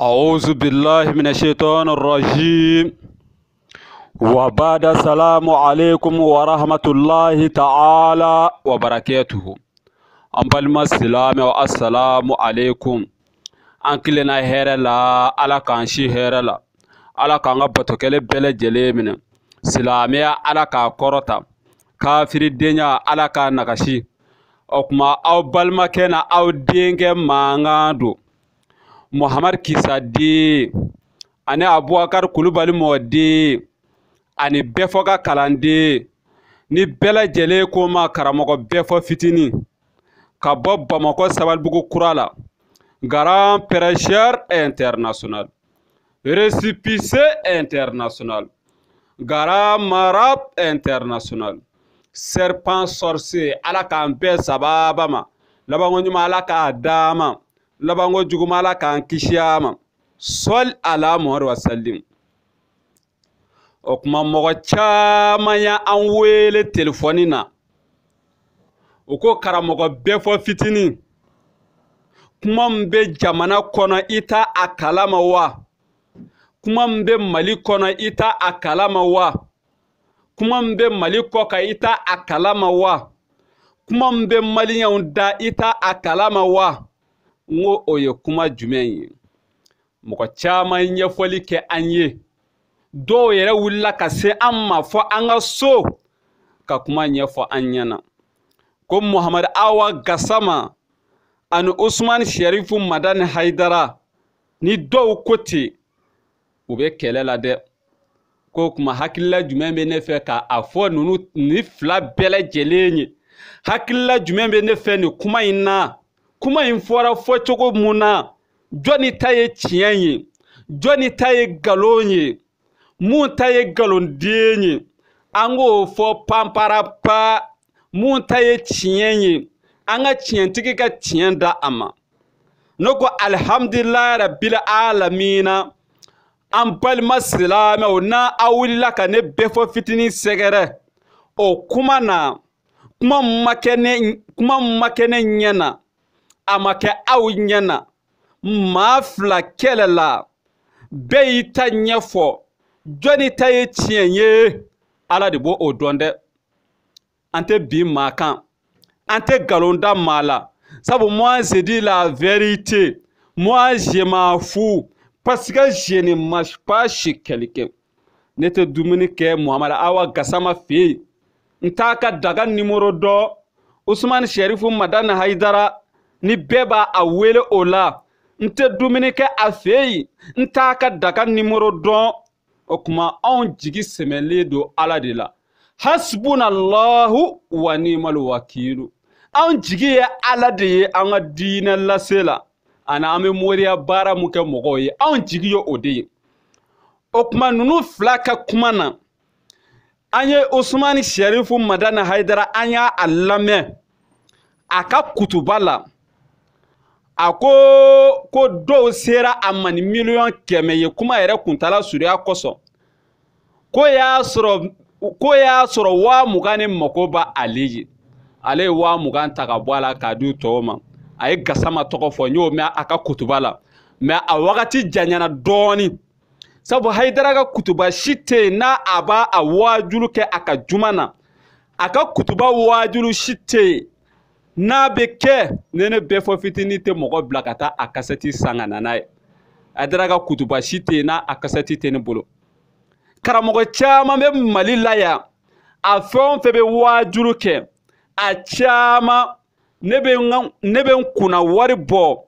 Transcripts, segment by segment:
أعوذ بالله من الشيطان الرجيم وبعد السلام عليكم ورحمة الله تعالى وبركاته أمبالما السلام والسلام عليكم أنكلنا هيرا لا على كان شي هيرا لا ألا كان بتوكل بلا جليمنا سلاميا على كان كورتا كافر الدنيا على كان نكشي أكما أو بالما كان أو دينك مانغادو muhammad kisa den ani abubakar kulubali mɔden ani bɛɛ fɔ ka kalanden ni bɛlajɛle lajɛlen ko ma karamɔgɔ bɛɛ fɔ fitinin ka bɔ bamakɔ sabalibugu kura la grand prêcheur international récépissé international grand marab international serpent sorcier ala k'an bɛɛ sababa ma labankoɲuman ala k'a daama labanko juguma ala k'an kisi a ma sɔli ala muhamadu wa salim o kuma mɔgɔ caman y'an wele telefɔni na u ko karamɔgɔ bɛɛ fɔ fitinin kuma min bɛ jamana kɔnɔ i t'a a kalama wa kuma min bɛ mali kɔnɔ i t'a a kalama wa kuma min bɛ mali kɔ kan i t'a a kalama wa kuma min bɛ maliyɛnw da i t'a a kalama wa. n ko o ye kuma jumɛn ye mɔgɔ caman ɲɛfɔli kɛ an ye dɔw yɛrɛ wulila ka se an ma fɔ an ka so ka kuma ɲɛfɔ an ɲɛna ko muhamadu awa gasama ani usman sharifu madani haidara ni dɔw ko ten u bɛ kɛlɛ la dɛ ko kuma hakilila jumɛn bɛ ne fɛ ka a fɔ ninnu ni fila bɛɛ lajɛlen ye hakilila jumɛn bɛ ne fɛ nin kuma in na kuma in fɔra fɔcogo mun na jɔni ta ye tiɲɛ ye jɔni ta ye galon ye mun ta ye galonden ye an k'o fɔ panparapa mun ta ye tiɲɛ ye an ka tiɲɛtigi ka tiɲɛ da a ma ne ko alihamdulilayi rabil alamina an balima silamɛw na a wulila ka ne bɛɛ fɔ fitinin sɛgɛrɛ o kuma na kuma ma kɛ ne ɲɛ na. a ma kɛ aw ɲɛna maa fila kɛlɛ la bɛɛ y'i ta ɲɛfɔ jɔnni ta ye tiɲɛ ye ala de b'o dɔn dɛ an tɛ bin maa kan an tɛ nkalon da maa la sabu moi je dis la vérité moi je m'en fous parce que je ne marche pas chez quelqu'un ne tɛ dumuni kɛ muhamadu awa gasama fɛ yen n t'a ka daga nimoro dɔ usumani sherifu madana haidara ni bɛɛ b'a a wele o la n tɛ dumuni kɛ a fɛ yen n t'a ka daga nimoro dɔn o kuma anw jigi sɛmɛlen don ala de la hasbunallahu wa ni'mal wakilu anw jigi ye ala de ye an ka diinɛ lase la ani an bɛ moriya baara mun kɛ mɔgɔw ye anw jigi ye o de ye o kuma ninnu fila ka kuma na an ye usumani sharifu madana haidara an y'a lamɛn a ka kutuba la a ko ko dɔw sera a ma ni miliyɔn kɛmɛ ye kuma yɛrɛ kuntala surunya kosɔn ko y'a sɔrɔ ko y'a sɔrɔ waa mugan ni mako ba ale ye ale ye waa mugan ta ka bɔ a la k'a di u tɔw ma a ye gasa ma tɔgɔ fɔ n y'o mɛn a ka kutuba la mɛ a wagati janyana dɔɔni sabu hayidara ka kutuba si tɛ yen n'a a b'a a waajulu kɛ a ka juma na a ka kutuba waajulu si tɛ yen n'a bɛ kɛ ne ne bɛɛ fɔ fitinin tɛ mɔgɔ bila ka taa a kasɛti san ka na n'a ye a dara ka kutuba si tɛ yen n'a a kasɛti tɛ ne bolo karamɔgɔ caman bɛ mali la yan a fɛn o fɛn bɛ waajuru kɛ a caman ne bɛ n ka ne bɛ n kunna wari bɔ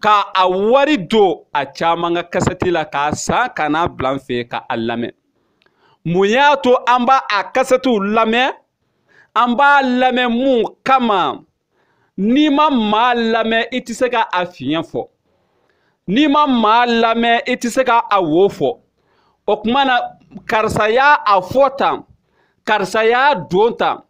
ka a wari don a caman ka kasɛti la k'a san ka n'a bila n fɛ ka a lamɛn mun y'a to an b'a a kasɛtiw lamɛn an b'a lamɛn mun kama n'i ma maa lamɛn i tɛ se ka a fiɲɛ fɔ n'i ma maa lamɛn i tɛ se ka a wo fɔ o kuma na karisa y'a a fɔ tan karisa y'a don tan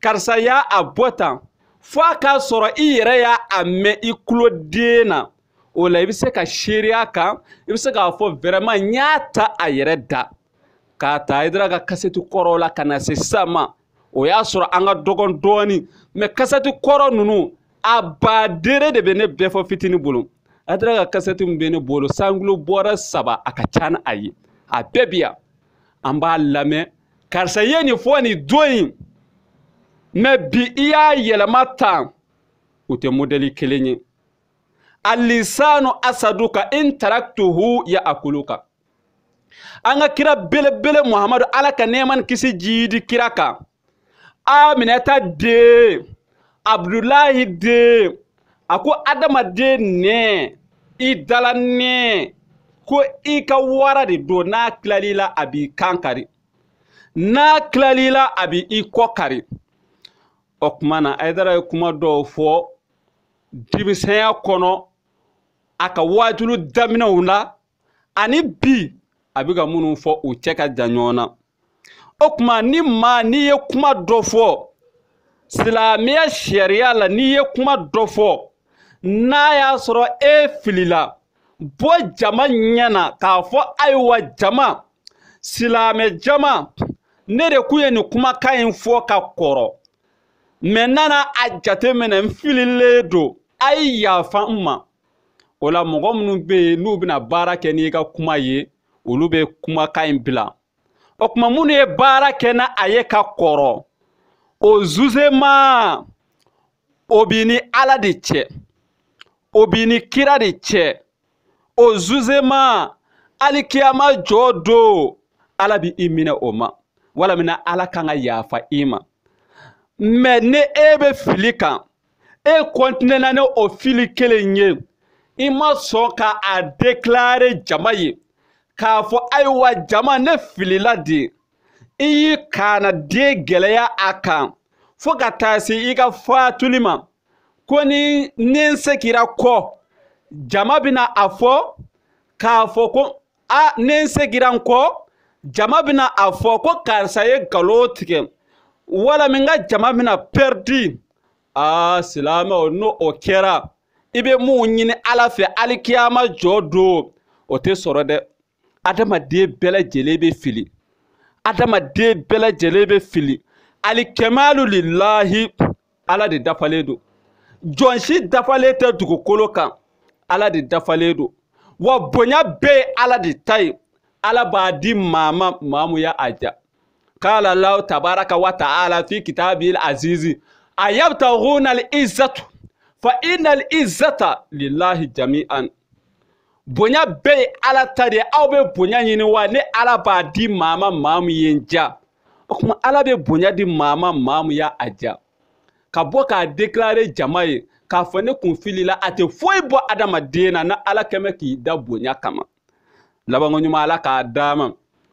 karisa y'a a bɔ tan fo a k'a sɔrɔ i yɛrɛ y'a a mɛn i tuloden na o la i bɛ se ka seereya kan i bɛ se k'a fɔ n y'a ta a yɛrɛ da k'a ta Hayidara ka kasɛti kɔrɔw la ka na se sisan ma o y'a sɔrɔ an ka dɔgɔn dɔɔni mɛ kasati kɔrɔ ninnu a badere de bɛ ne bɛɛ fɔ fitini bolo a ka kasɛti min bɛ ne bolo sangulo bɔra saba a ka ca ni a ye a bɛɛ bi yan an b'a lamɛn karisa ye nin fɔ nin don mɛ bi i y'a yɛlɛma tan u tɛ modɛli kelen ye alisanu asadu ka in taraktuhu ya akulu kan an ka kira belebele muhamadu ala ka nɛɛma kisi jiidi kira kan aminata de abdullahi de a ko adamaden nɛ i dala nɛ ko i ka wara de don n'a kilal'i la a b'i kan kari n'a kilal'i la a b'i kɔ kari o kuma na ayidara ye kuma dɔw fɔ dimisɛnya kɔnɔ a ka waajulu daminɛw la ani bi a bɛ ka minnu fɔ u cɛ ka jan ɲɔgɔn na o tuma ni maa n'i ye kuma dɔ fɔ silamɛya sariya la n'i ye kuma dɔ fɔ n'a y'a sɔrɔ e filila bɔ jama ɲɛ na k'a fɔ ayiwa jama silamɛ jama ne de kun ye nin kumakan in fɔ ka kɔrɔ mɛ nana a jate minɛ n fililen don a ye yafa n ma o la mɔgɔ minnu bɛ yen n'u bɛna baara kɛ n'i ka kuma ye olu bɛ kumakan in bila o kuma minnu ye baara kɛ na a ye ka kɔrɔ o zuzema o b'i ni ala de cɛ o b'i ni kira de cɛ o zuzema hali kiyama jɔ don ala bi i minɛ o ma walamina ala kan ka yafa i ma mɛ ni e bɛ fili kan e kɔntinena ni o fili kelen ye i ma sɔn ka a dekilare jama ye k'a fɔ ayiwa jama ne filila de i y'i kana den gɛlɛya a kan fo ka taa se i ka fatuli ma ko ni ne segira kɔ jama bɛna a fɔ k'a fɔ ko a ne segira n kɔ jama bɛna a fɔ ko karisa ye nkalon tigɛ walima ka jama bɛna pɛridi aa silamɛw n'o o kɛra i bɛ mun ɲini ala fɛ alikiyama jɔ don o tɛ sɔrɔ dɛ. adamaden bɛɛ lajɛlen bɛ fili adamaden bɛɛ lajɛlen bɛ fili alikɛmalu lilahi ala de dafalen don jɔn dafalen tɛ dugukolo kan ala de dafalen don wa bonya bɛɛ ye ala de ta ye ala b'a di maa ma maa mun y'a ja kala lahu tabaraka wa ta'ala fi kitabil azizi ayabtaghuna al-izzatu fa inna al-izzata lillahi jami'an bonya bɛɛ ye ala ta de ye aw bɛ bonya ɲini wa ne ala b'a di maa ma maa min ye n ja o tuma ala bɛ bonya di maa ma maa min y'a a ja ka bɔ k'a déclarer jama ye k'a fɔ ne kun filila a tɛ foyi bɔ adamaden na na ala kɛmɛ k'i da bonya kama labanko ɲuman ala k'a d'a ma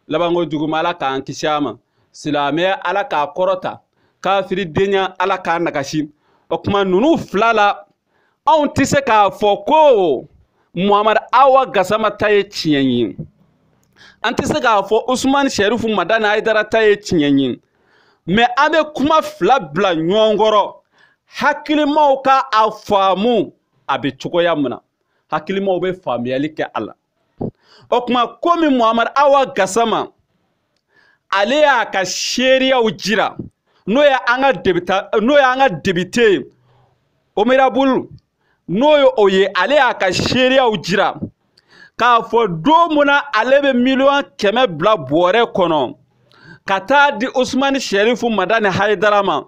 labanko juguma ala k'an kisi a ma silamɛya ala k'a kɔrɔta kafiri denya ala k'a nagasi o tuma ninnu fila la anw tɛ se k'a fɔ ko muhammad awa gasama ta ye tiɲɛ ye an tɛ se k'a fɔ usman sherifu madana haidara ta ye tiɲɛ ye mɛ an bɛ kuma fila bila ɲɔgɔn kɔrɔ hakilimaw ka a faamu a bɛ cogoya min na hakilimaw bɛ faamuyali kɛ a la o tuma komi muhamad awa gasama ale y'a ka seereyaw jira n'o ye ka n'o ye an ka debite omirabulu n'o ye o ye ale y'a ka seereyaw jira k'a fɔ don mun na ale bɛ miliyɔn kɛmɛ bila bɔrɛ kɔnɔ ka taa di usumani sherifu madani hayidara ma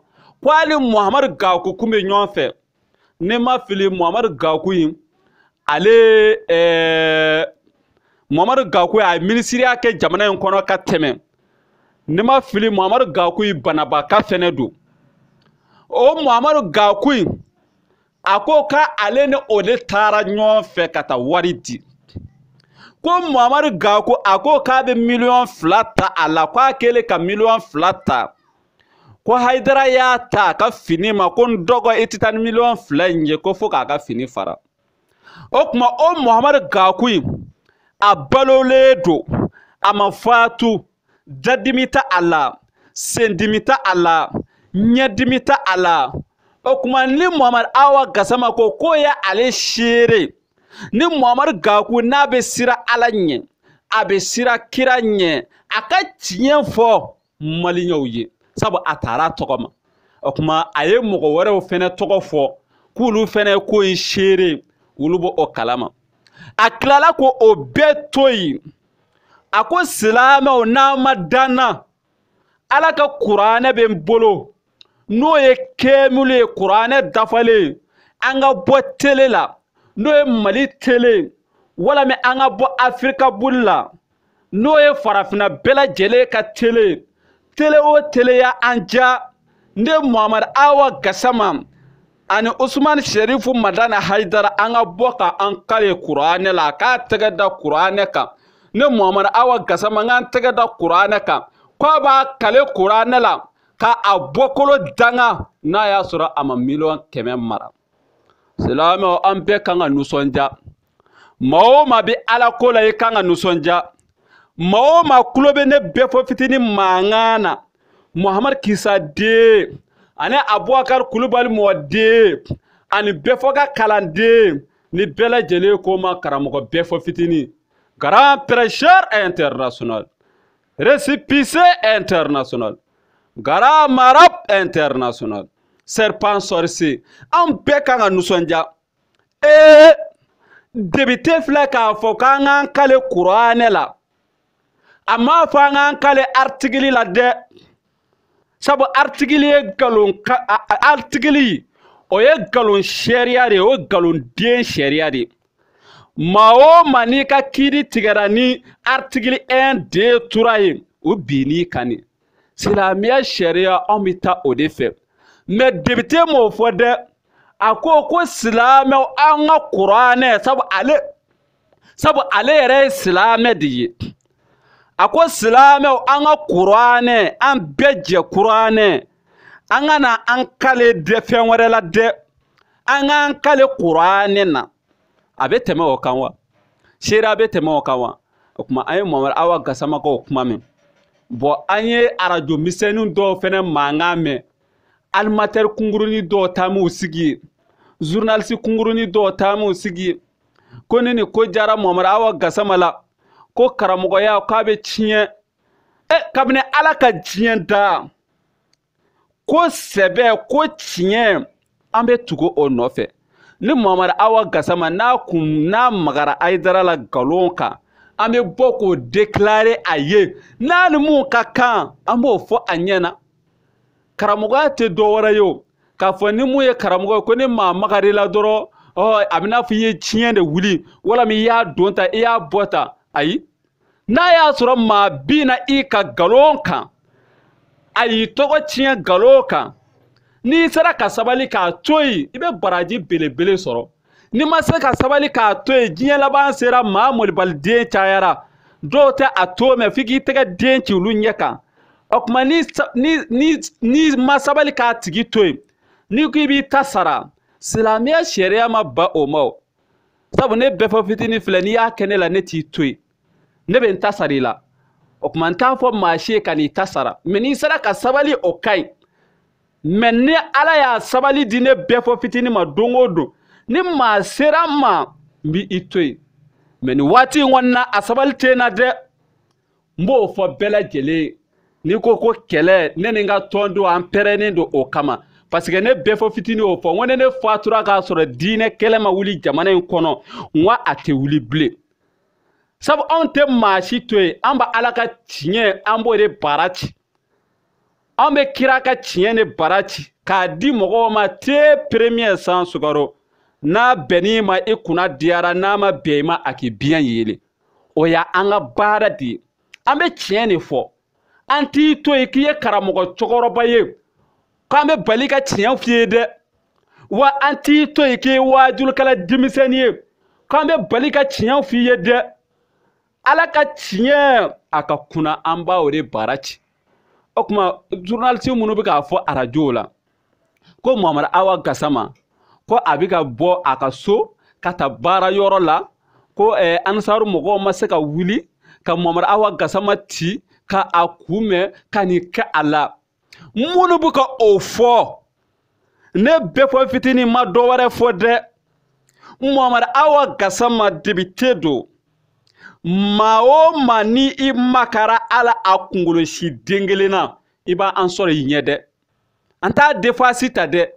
ko hali muhamadu gaku kun bɛ ɲɔgɔn fɛ ne ma fili muhamadu gaku in ale ɛɛ muhamadu gaku a ye minisiriya kɛ jamana in kɔnɔ ka tɛmɛ ne ma fili muhamadu gaku in banabaka fɛnɛ don o muhamadu gaku in a ko ka ale ni o de taara ɲɔgɔn fɛ ka taa wari di ko mamari gako a ko k'a bɛ miliyɔn fila ta a la k'a kɛlen ka miliyɔn fila ta ko hayidara y'a ta a ka fini ma ko n dɔgɔ i tɛ taa ni miliyɔn fila in ye ko fo k'a ka fini fara o tuma o muhamadu gaku in a balolen don a ma fatu dadimi ta a la sendimi ta a la ɲɛdimi ta a la o kuma ni muhammad awa gasama ko ko ye ale seere ni muhammad gaku n'a bɛ sira ala ɲɛ a bɛ sira kira ɲɛ a ka tiɲɛ fɔ maliyɛnw ye sabu a taara tɔgɔ ma o kuma a ye mɔgɔ wɛrɛw fɛnɛ tɔgɔ fɔ k'olu fɛnɛ ko in seere olu b'o o kalama a tilala k'o bɛɛ to yen a ko silamɛw n'an ma danna ala ka kuranɛ bɛ n bolo n'o ye kɛmulu ye kuranɛ dafalen an ka bɔ tele la n'o ye mali tele walima an ka bɔ afirika boli la n'o ye farafina bɛɛ lajɛlen ka tele tele o tele ya an ja ne muhammad awa gasama ani usman sharifu madana haidara an ka bɔ ka an kare kuranɛ la k'a tɛgɛ da kuranɛ kan ne muhammad awa gasama n k'an tɛgɛ da kuranɛ kan k'a b'a kale kuranɛ la ka a bɔkolo danga n'a y'a sɔrɔ a ma miliyɔn kɛmɛ mara silamɛw an bɛɛ kan ka nisɔndiya maa o maa bɛ ala ko la i kan ka nisɔndiya maa o maa tulo bɛ ne bɛɛ fɔ fitinin mankan na muhamadu kisa den ani abubakar kulubali mɔden ani bɛɛ fɔ ka kalanden ni bɛɛ lajɛlen ko ma karamɔgɔ bɛɛ fɔ fitinin grand prêcheur international récépissé international Gara Marab International. Serpent sorcier. An bɛɛ kan ka nisɔndiya. Ee debite filɛ k'a fɔ k'an k'an kale kuranɛ la. A m'a fɔ an k'an kale artikili la dɛ. Sabu artikili ye nkalon ka artikili o ye nkalon sariya de ye o ye den sariya de ye. maa o maa n'i ka kiiri tigɛra ni artikili 1 de tura ye o binn'i kan de silamɛya sariya anw bɛ taa o de fɛ mɛ debite m'o fɔ dɛ a ko ko silamɛw an ka kuranɛ sabu ale sabu ale yɛrɛ ye silamɛ de ye a ko silamɛw an ka kuranɛ an bɛɛ jɛ kuranɛ an ka na an kale dɛ fɛn wɛrɛ la dɛ an k'an kale kuranɛ na a bɛ tɛmɛ o kan wa seere a bɛ tɛmɛ o kan wa o tuma an ye mamari awa gasamakaw kuma mɛn bɔn an ye arajo misɛnnin dɔw fɛnɛ mankan mɛn alimatɛri kungurunin dɔw taam'u sigi zurunalisi kungurunin dɔw taam'u sigi ko ni nin ko jara mamara awa gasama la ko karamɔgɔya k'a bɛ tiɲɛ e kabini ala ka diɲɛ da ko sɛbɛ ko tiɲɛ an bɛ tugu o nɔfɛ ni mamara awa gasama n'a kun n'a magara ayidara la galon kan an bɛ bɔ k'o deklare a ye n'a ni mun ka kan an b'o fɔ a ɲɛ na karamɔgɔya tɛ dɔ wɛrɛ ye o k'a fɔ ni mun ye karamɔgɔ ye ko ni maa magar'i la dɔrɔn ɔ a bɛ n'a fɔ i ye tiɲɛ de wuli walima i y'a don tan i y'a bɔ tan ayi n'a y'a sɔrɔ maa bi na i ka nkalon kan a y'i tɔgɔ tiɲɛ nkalon kan n'i sera ka sabali k'a to yen i bɛ baraji belebele sɔrɔ n'i ma se ka sabali k'a to yen diɲɛ laban sera maa mɔlibaliden cayara dɔw tɛ a to mɛn f'i k'i tɛgɛ den ci olu ɲɛ kan o tuma ni ni ni ni ma sabali k'a tigi to yen n'i k'i b'i ta sara silamɛya sariya ma ba o ma o sabu ne bɛɛ fɔ fitinin filɛ n'i y'a kɛ ne la ne t'i to yen ne bɛ n ta sara i la o tuma n t'a fɔ maa si ye ka n'i ta sara mɛ n'i sera ka sabali o ka ɲi mɛ ni ala y'a sabali di ne bɛɛ fɔ fitinin ma don o don ni ma sera ma mbi itoyi mɛ nin waati in kɔni na a sabali te na dɛ n b'o fɔ bɛɛ lajɛlen n'i ko ko kɛlɛ ne ni n ka tɔn do an pɛrɛnnen do o kama parce que ne bɛɛ fɔ fitinin y'o fɔ n ko ni ne fatura k'a sɔrɔ diinɛ kɛlɛ ma wuli jamana in kɔnɔ n ko a tɛ wuli bilen sabu anw tɛ maa si to yen an bɛ ala ka tiɲɛ an b'o de baara ci anw bɛ kira ka tiɲɛ de baara ci k'a di mɔgɔw ma te peremiyɛ san sukaro n'a bɛnn'i ma i kunna diyara n'a ma bɛn i ma a k'i biɲɛ yeelen o y' an ka baara de ye an bɛ tiɲɛ de fɔ an t'i to yen k'i ye karamɔgɔ cɛkɔrɔba ye k'an bɛ bali ka tiɲɛ f'i ye dɛ wa an t'i to yen k'i ye wajulikɛla denmisɛnnin ye k'an bɛ bali ka tiɲɛ f'i ye dɛ ala ka tiɲɛ a ka kunna an b'a o de baara ci o tuma zurunalisi minnu bɛ k'a fɔ arajow la ko mamara awa gasama ko a bɛ ka bɔ a ka so ka taa baara yɔrɔ la ko eh, ansaru mɔgɔw ma se ka wuli ka mamara awa gasama ti ka a kunbɛn ka nin kɛ a la minnu bɛ ka o fɔ ne bɛɛ fɔ fitinin ma dɔ wɛrɛ fɔ dɛ mamara awa gasama debite don maa o maa ni i makara ala a kunkolo si den kelen na i b'an sɔrɔ i ɲɛ dɛ an t'a ta dɛ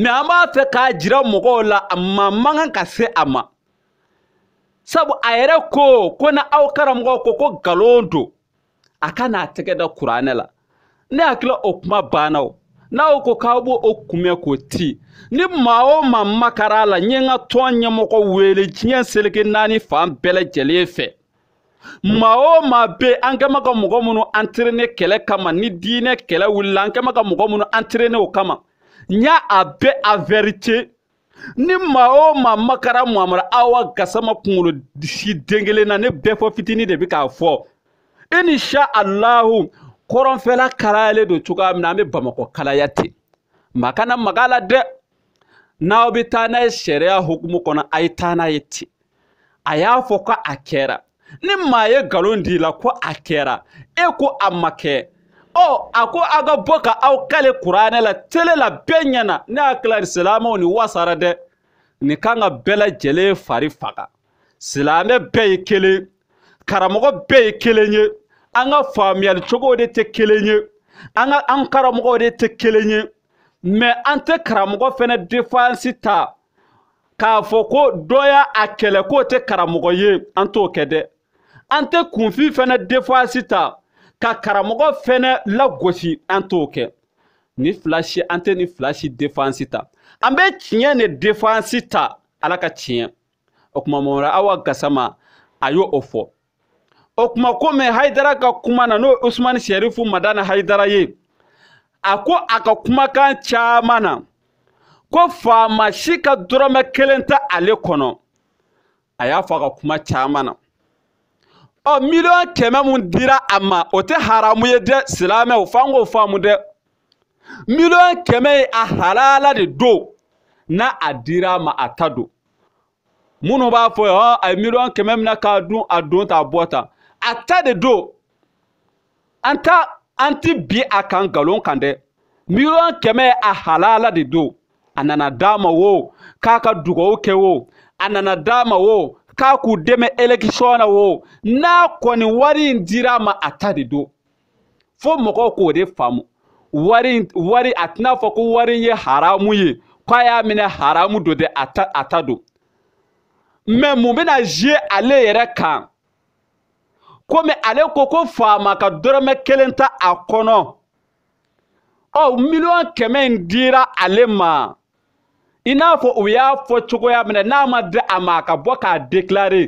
mɛ an b'a fɛ k'a jira mɔgɔw la a ma man kan ka se a ma sabu a yɛrɛ ko ko na aw karamɔgɔ ko ko nkalon don a ka n'a tɛgɛ da kuranɛ la ne hakila o kuma banna o n'aw ko k'aw b'o o kunbɛn k'o ti ni maa o maa makar'a la n ye n ka tɔn ɲɛmɔgɔ wele diɲɛ seleke naani fan bɛɛ lajɛlen fɛ maa o maa bɛ yen an kɛmɛ ka mɔgɔ minnu entraîner kɛlɛ kama ni diinɛ kɛlɛ wulila an kɛmɛ ka mɔgɔ minnu entraîner o kama n y'a a bɛɛ ni maa o maa makara mamara awa gasama kunkolo si den kelen na ne bɛɛ fɔ fitinin de bi k'a fɔ e ni sha alahu kɔrɔnfɛla kalayalen don cogoya min na an bɛ bamakɔ kalaya ten na kana maga la dɛ n'a ye hukumu kɔnɔ a ye taa n'a ye ten a y'a fɔ ko a kɛra ni maa ye nkalon la ko akera kɛra e ko a ɔ a ko aw ka bɔ ka aw kale kuranɛ la tele la bɛɛ ɲɛna ne hakilila ni silamɛw ni wasara dɛ nin kan ka bɛɛ lajɛlen fari faga silamɛ bɛɛ ye kelen karamɔgɔ bɛɛ ye kelen ye an ka faamuyali cogow de tɛ kelen ye an ka an karamɔgɔw de tɛ kelen ye mɛ an tɛ karamɔgɔ fɛnɛ defansi ta k'a fɔ ko dɔ y'a a kɛlɛ k'o tɛ karamɔgɔ ye an t'o kɛ dɛ an tɛ kunfin fɛnɛ defansi ta ka karamɔgɔ fɛnɛ lagosi an t'o kɛ ni fila si an tɛ ni fila si defansi ta an bɛ tiɲɛ de defansi ta ala ka tiɲɛ o kuma mamara awa gasama a y'o o fɔ o kuma komi hayidara ka kuma na n'o usmani sherifu madana hayidara ye a ko a ka kumakan caman na ko faama si ka dɔrɔmɛ kelen tɛ ale kɔnɔ a y'a fɔ a ka kuma caman na ɔ miliyɔn kɛmɛ mun dira a ma o tɛ haramu ye dɛ silamɛw f'an k'o faamu dɛ miliyɔn kɛmɛ ye a halala de do n'a a dira a ma a ta don minnu b'a fɔ ye ɔ a ye miliyɔn kɛmɛ minɛ k'a dun a don t'a bɔ tan a ta de don an ta an ti bin a kan nkalon kan dɛ miliyɔn kɛmɛ ye a halala de do a nana d'a ma wo k'a ka dugawu kɛ wo a nana d'a ma wo k'a k'u dɛmɛ election na o n'a kɔni wari in dira a ma a ta de don fo mɔgɔw k'o de faamu wari wari a tɛna fɔ ko wari in ye haramu ye k'a y'a minɛ haramu don dɛ a ta a ta don mɛ mun bɛna ziye ale yɛrɛ kan komi ale ko ko faama ka dɔrɔmɛ kelen ta a kɔnɔ ɔ miliyɔn kɛmɛ in dira ale ma. n'a fɔ u y'a fɔ cogoya min na n'a ma da a ma a ka bɔ k'a deklare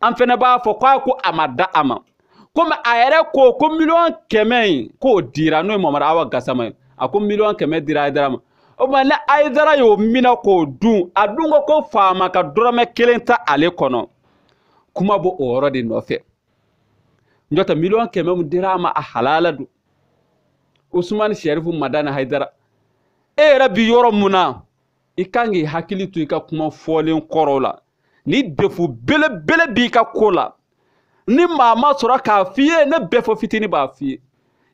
an fɛnɛ b'a fɔ k'a ko a ma da a ma komi a yɛrɛ ko ko miliyɔn kɛmɛ in k'o dira n'o ye mamara awa gasama ye a ko miliyɔn kɛmɛ dira ayidara ma o tuma ni ayidara y'o mina k'o dun a dun ko ko faama ka dɔrɔmɛ kelen ta ale kɔnɔ kuma b'o o yɔrɔ de nɔfɛ n'o tɛ miliyɔn kɛmɛ min dira a ma a halala don usumani sɛrifu madani haidara e yɛrɛ bi yɔrɔ mun na i kan k'i hakili to i ka kuma fɔlen kɔrɔw la ni defu belebele b'i ka ko la ni maa ma sɔrɔ k'a f'i ye ne bɛɛ fɔ fitini b'a f'i ye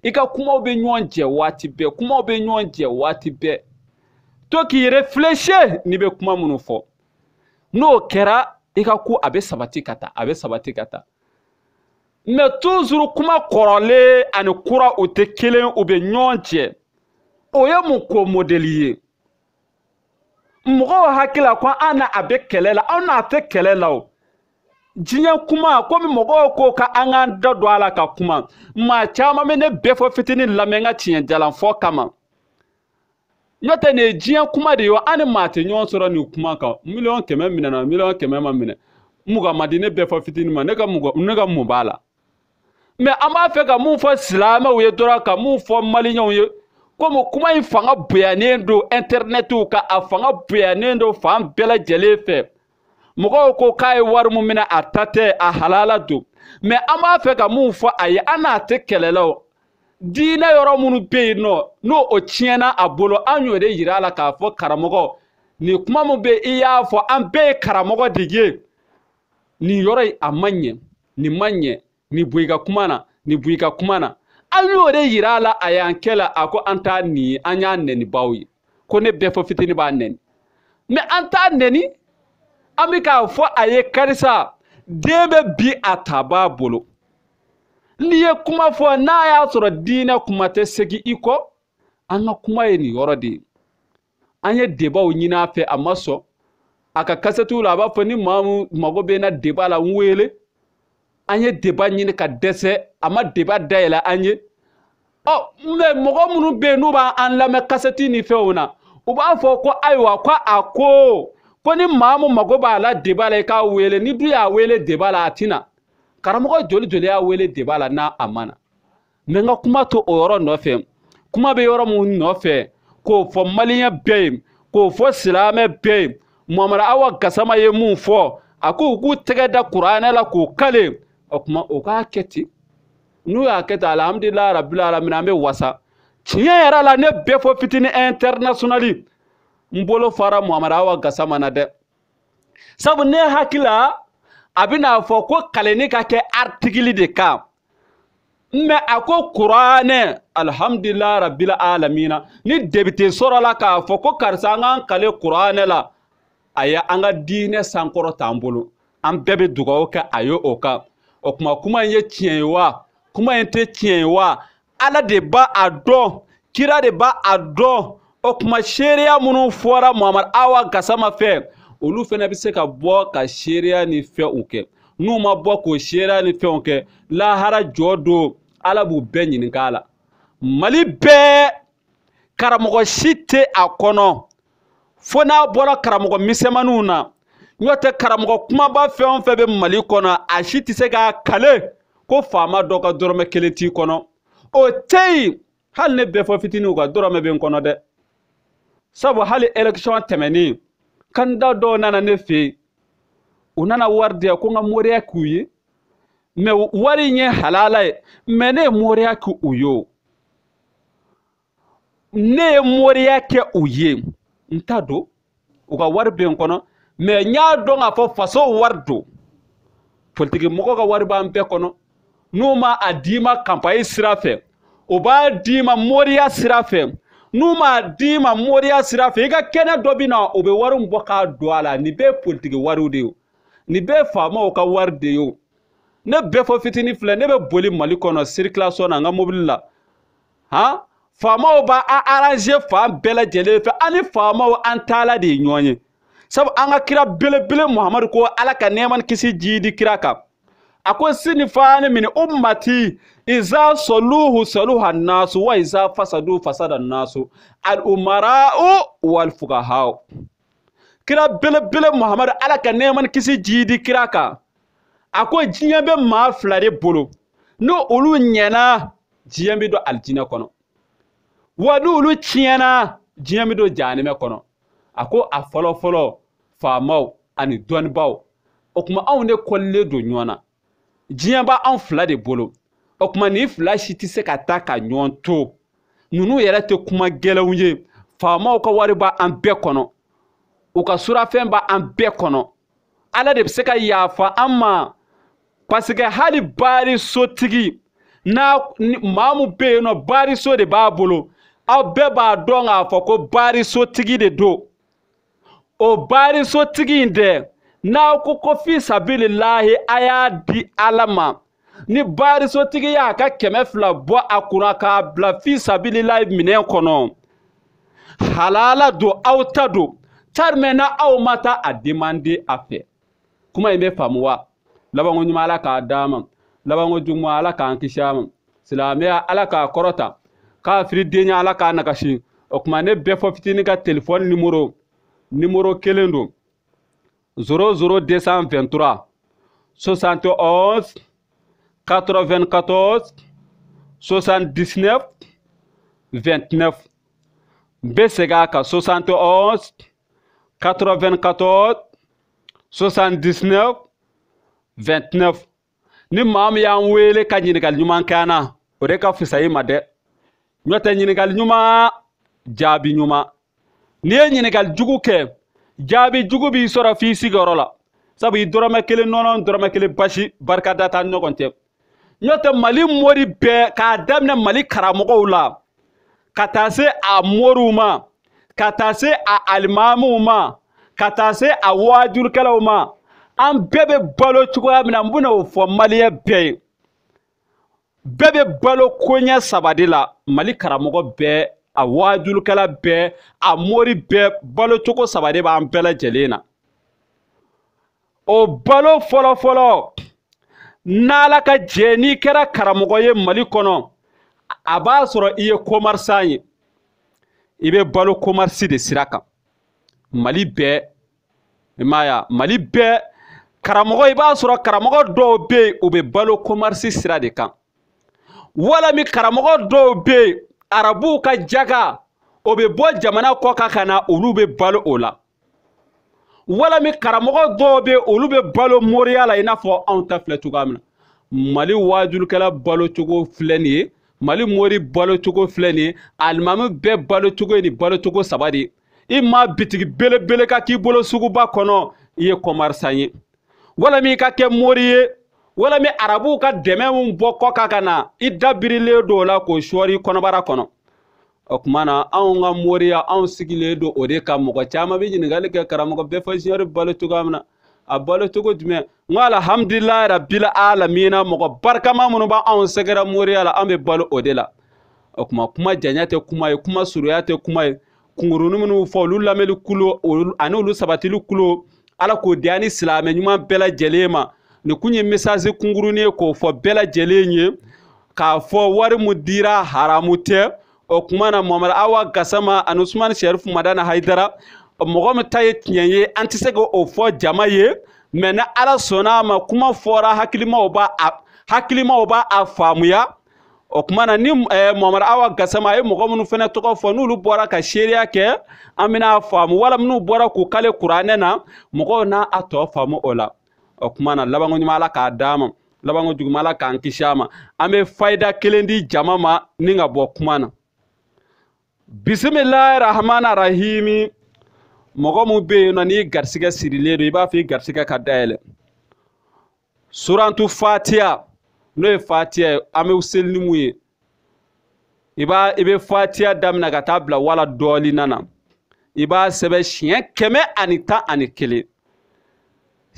i ka kumaw bɛ ɲɔgɔn jɛ waati bɛɛ kumaw bɛ ɲɔgɔn jɛ waati bɛɛ to k'i réfléchir n'i bɛ kuma minnu fɔ n'o kɛra i ka ko a bɛ sabati ka taa a bɛ sabati ka taa mɛ tuzuru kuma kɔrɔlen ani kura o tɛ kelen u bɛ ɲɔgɔn jɛ o ye mun ko modèle ye mɔgɔw hakilila ko an na a bɛ kɛlɛ la anw n'a tɛ kɛlɛ la o diɲɛ kuma komi mɔgɔw ko ka an k'an da don a la ka kuma maa caman bɛ ne bɛɛ fɔ fitinin lamɛn ka tiɲɛ jalan fɔ kama n'o tɛ nin ye diɲɛ kuma de ye wa an ni maa tɛ ɲɔgɔn sɔrɔ nin kuma kan miliyɔn kɛmɛ minɛna miliyɔn kɛmɛ ma minɛ mugan ma di ne bɛɛ fɔ fitinin ma ne ka mun ne ka mun b'a la mɛ an b'a fɛ ka mun fɔ silamɛw ye dɔrɔn ka mun fɔ maliyɛnw ye komi kuma in fanga bonyanen don intɛrinɛtiw ka a fanga bonyanen don fan bɛɛ lajɛlen fɛ mɔgɔw ko k'a ye wari mun minɛ a ta tɛ a halala don mɛ an b'a fɛ ka mun fɔ a ye an n'a tɛ kɛlɛla diinɛ yɔrɔ minnu bɛ yen nɔ n'o o tiɲɛna a bolo an y'o de yira a la k'a fɔ karamɔgɔ nin kuma min bɛ i y'a fɔ an bɛɛ ye karamɔgɔ de ye nin yɔrɔ in a man ɲɛ nin man ɲɛ nin bɔ i ka kuma na nin bɔ i ka kuma na an y'o de yira a la a y'an kɛ la a ko an t'a nɛni an y'a nɛni baw ye ko ne bɛɛ fɔ fitini b'a nɛni mɛ an t'a nɛni an bɛ k'a fɔ a ye karisa den bɛ bi a ta b'a bolo n'i ye kuma fɔ n'a y'a sɔrɔ diinɛ kuma tɛ segin i kɔ an ka kuma ye nin yɔrɔ de ye an ye debaw ɲini fɛ a ma sɔn a ka kasɛtiw la a b'a fɔ ni maa min mago bɛ na deba la n wele an ye deba ɲini ka dɛsɛ a ma deba dayɛlɛ an ye ɔ mɛ mɔgɔ minnu bɛ yen n'u b'an lamɛn kasɛti ni fɛnw na u b'a fɔ ko ayiwa ko a ko ko ni maa min mago b'a la deba la i k'a wele ni dun y'a wele deba la a tɛna karamɔgɔ joli joli y'a wele deba la n'a a ma na mɛ n ka kuma to o yɔrɔ nɔfɛ kuma bɛ yɔrɔ min nɔfɛ k'o fɔ maliyɛn bɛɛ ye k'o fɔ silamɛ bɛɛ ye mɔmɔdɔ awa gasama ye mun fɔ a k'u k'u tɛgɛ da kuranɛ la k'u kale o kuma o k'a kɛ ten n'u y'a kɛ ten alihamudulila rabil alamina an bɛ wasa tiɲɛ yɛrɛ la ne bɛ fɔ fitinin internationali n bolo fara muhamadu awa gasa ma na dɛ sabu ne hakila a bɛna fɔ ko kalanni ka kɛ artikili de kan mɛ a ko kuranɛ alihamudulila rabil alamina ni debite sɔrɔla k'a fɔ ko karisa an k'an kale kuranɛ la a ye an ka diinɛ sankɔrɔ t'an bolo an bɛɛ bɛ dugawu kɛ a ye o kan o kuma kuma in ye tiɲɛ ye wa kuma in tɛ tiɲɛ ye wa ala de b'a a dɔn kira de b'a a dɔn o kuma seereya minnu fɔra mamadu awa gasama fɛ olu fana bɛ se ka bɔ ka seereya ni fɛnw kɛ n'u ma bɔ k'o seereya ni fɛnw kɛ lahara jɔ don ala b'u bɛɛ ɲininka a la mali bɛɛ karamɔgɔ si tɛ a kɔnɔ fo n'a bɔra karamɔgɔ misɛnmaninw na n'o tɛ karamɔgɔ kumaba fɛn o fɛn bɛ mali kɔnɔ a si tɛ se k'a kale ko faama dɔ ka dɔrɔmɛ kelen t'i kɔnɔ o tɛ yen hali ne bɛɛ fɔ fitininw ka dɔrɔmɛ bɛ n kɔnɔ dɛ sabu hali election tɛmɛnen kanda dɔw nana ne fɛ yen u nana wari di yan ko n ka moriya k'u ye mɛ wari in ye halala ye mɛ ne ye moriya u ye o ne ye moriya kɛ u ye n ta don u ka wari bɛ n kɔnɔ mais n y'a dɔn k'a fɔ faso wari don politiki mɔgɔ ka wari b'an bɛɛ kɔnɔ n'u ma a d'i ma kanpayi sira fɛ u b'a d'i ma moriya sira fɛ n'u ma d'i ma moriya sira fɛ i ka kɛnɛ dɔ bɛ na o bɛ wari bɔ k'a don a la nin bɛɛ ye politiki wariw de ye nin bɛɛ ye faamaw ka wari de ye o ne bɛɛ fɔ fitinin filɛ ne bɛ boli mali kɔnɔ sirikilasɔn na n ka mobili la han faamaw b'a arrange fan bɛɛ lajɛlen fɛ ani faamaw an taala de ye ɲɔgɔn ye sabu an ka kira belebele muhamadu ko ala ka nɛɛma ni kisi jiidi kira kan a ko sinifaani min ummati iza soluhu saluha naasu wa iza fasadu fasada naasu al'umara'u walfugahau kira belebele muhamadu ala ka nɛɛma ni kisi jiidi kira kan a ko diɲɛ bɛ maa fila de bolo ni olu ɲɛna diɲɛ bɛ don alijinɛ kɔnɔ wa ni olu tiɲɛna diɲɛ bɛ don jahanɛmɛ kɔnɔ a ko a fɔlɔfɔlɔ faamaw ani dɔnnibaw o kuma anw de kɔlilen don ɲɔgɔn na diɲɛ b'a anw fila de bolo o kuma nin fila si tɛ se ka taa ka ɲɔgɔn to ninnu yɛrɛ tɛ kuma gɛlɛnw ye faamaw ka wari b'an bɛɛ kɔnɔ u ka surafɛn b'an bɛɛ kɔnɔ ala de bɛ se ka yafa an ma paseke hali baari sotigi n'a maamu bɛ yen nɔ baariso de b'a bolo aw bɛɛ b'a dɔn k'a fɔ ko baari sotigi de don o baarasotigi in dɛ n'aw ko ko fi sabililahi a y'a di ala ma ni baarasotigi y'a ka kɛmɛ fila bɔ a kunna k'a bila fi sabililahi minɛn kɔnɔ halala don aw ta don tarimɛ na aw ma taa a demande a fɛ kuma in bɛ faamu wa labanko ɲuman ala k'a d'an ma labanko juguman ala k'an kisi a ma silamɛya ala k'a kɔrɔta kafiri denya ala k'a nagasi o tuma ne bɛɛ fɔ fitinin ka telefɔni nimoro nimoro kelen don 00223 71 94 79 29 n bɛ segin a kan 71 94 79 29 ni maa min y'an wele ka ɲininkali ɲuman kɛ an na o de ka fisa i ma dɛ ɲɔtɛ ɲininkali ɲuman jaabi ɲuman n'i ye ɲininkali jugu kɛ jaabi jugu b'i sɔrɔ f'i sigiyɔrɔ la sabu i dɔrɔmɛ kelen nɔnɔ dɔrɔmɛ kelen basi barika da t'an ɲɔgɔn cɛ n'o tɛ mali mori bɛɛ k'a daminɛ mali karamɔgɔw la ka taa se a moriw ma ka taa se a alimamuw ma ka taa se a waajurukɛlaw ma an bɛɛ bɛ balo cogoya min na n bɛna o fɔ maliyɛn bɛɛ ye bɛɛ bɛ balo koɲɛ saba de la mali karamɔgɔ bɛɛ a waajulikɛla bɛɛ a mori bɛɛ balocogo saba de b'an bɛɛ lajɛlen na o balo fɔlɔfɔlɔ n'ala ka jɛ n'i kɛra karamɔgɔ ye mali kɔnɔ a b'a sɔrɔ i ye komarisan ye i bɛ balo komarisi de sira kan mali bɛɛ i m'a ya mali bɛɛ karamɔgɔ i b'a sɔrɔ karamɔgɔ dɔw bɛ yen u bɛ balo komarisi sira de kan walami karamɔgɔ dɔw bɛ yen arabuw ka jaga o bɛ bɔ jamana kɔ kan ka na olu bɛ balo o la walami karamɔgɔ dɔw bɛ olu bɛ balo moriya la i n'a fɔ anw ta filɛ cogoya min na mali wajulikɛla balocogo filɛ nin ye mali mori balocogo filɛ ni ye alimami bɛɛ balocogo ye nin balocogo saba de ye i ma bitigi belebele ka k'i bolo suguba kɔnɔ i ye kɔmarisan ye walima i ka kɛ mori ye walima arabuw ka dɛmɛ min bɔ kɔ ka na i dabirilen do o la k'o sɔɔri kɔnɔbara kɔnɔ o kuma na anw ka moriya anw sigilen do o de ka mɔgɔ caman bɛ ɲininkali kɛ karamɔgɔ bɛɛ fɔ ziyɛri balo cogoya min na a balo cogo jumɛn n ko alihamdulilayi rabila alamina mɔgɔ barikama minnu b' anw sɛgɛrɛ moriya la an bɛ balo o de la o kuma kuma janya tɛ kuma ye kuma surunya tɛ kuma ye kungurunin minnu fɔ olu lamɛnni kulo ani olu sabatili kulo ala k'o di ani silamɛ ɲuman bɛɛ lajɛlen ma ni kun ye mesazi kungurunin k'o fɔ bɛɛ lajɛlen ye k'a fɔ wari mun dira haramu tɛ o kuma na mamadu awa gasama ani usumani sharifu madana haidara mɔgɔ min ta ye tiɲɛ ye an tɛ se k'o fɔ jama ye mɛ ni ala sɔnna a ma kuma fɔra hakilimaw b'a a faamuya o kuma na ni eh, mamadu awa gasama a ye mɔgɔ minnu fana tɔgɔ fɔ n'olu bɔra ka seereya kɛ an bɛna a faamu wala minnu bɔra k'u kale kuranɛ na mɔgɔw n'a a tɔ faamu o la o kuma na labanko ɲuman ala k'a d'a ma labanko juguman ala k'an kisi a ma an bɛ fayida kelen di jama ma ni ka bɔ kuma na bisimilahi rahmani rahimi mɔgɔ min bɛ yen nɔ n'i garisigɛ sirilen do i b'a fɔ i garisigɛ ka dayɛlɛ surantu fatiya n'o ye fatiya ye an bɛ seli ni mun ye i b'a i bɛ fatiya daminɛ ka taa bila wala dɔɔnin nana i b'a sɛbɛn siɲɛ kɛmɛ ani tan ani kelen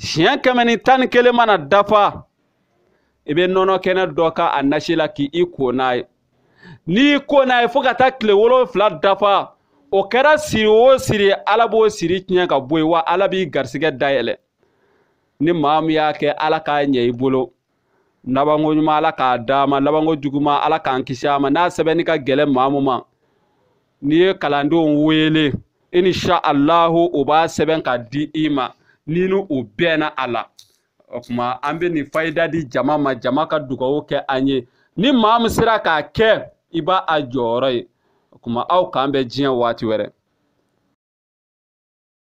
siɲɛ kɛmɛ ni tan ni kelen mana dafa i bɛ nɔnɔ kɛnɛ dɔ k'a nasi la k'i ko n'a ye n'i ko n'a ye fo ka taa tile wolonfila dafa o kɛra siri o siri ala b'o siri tiɲɛ ka bɔ yen wa ala b'i garisigɛ dayɛlɛ ni maa min y'a kɛ ala k'a ɲɛ i bolo labanko ɲuman ala k'a d'a ma labanko juguman ala k'an kisi a ma n'a sɛbɛnni ka gɛlɛn maa min ma n'i ye kalandenw wele insha allahu o b'a sɛbɛn ka di i ma. n'i ni o bɛnna a la o kuma an bɛ nin fayida di jama ma jama ka dugawu kɛ an ye ni maa min sera k'a kɛ i b'a jɔyɔrɔ ye o kuma aw k'an bɛ diɲɛ waati wɛrɛ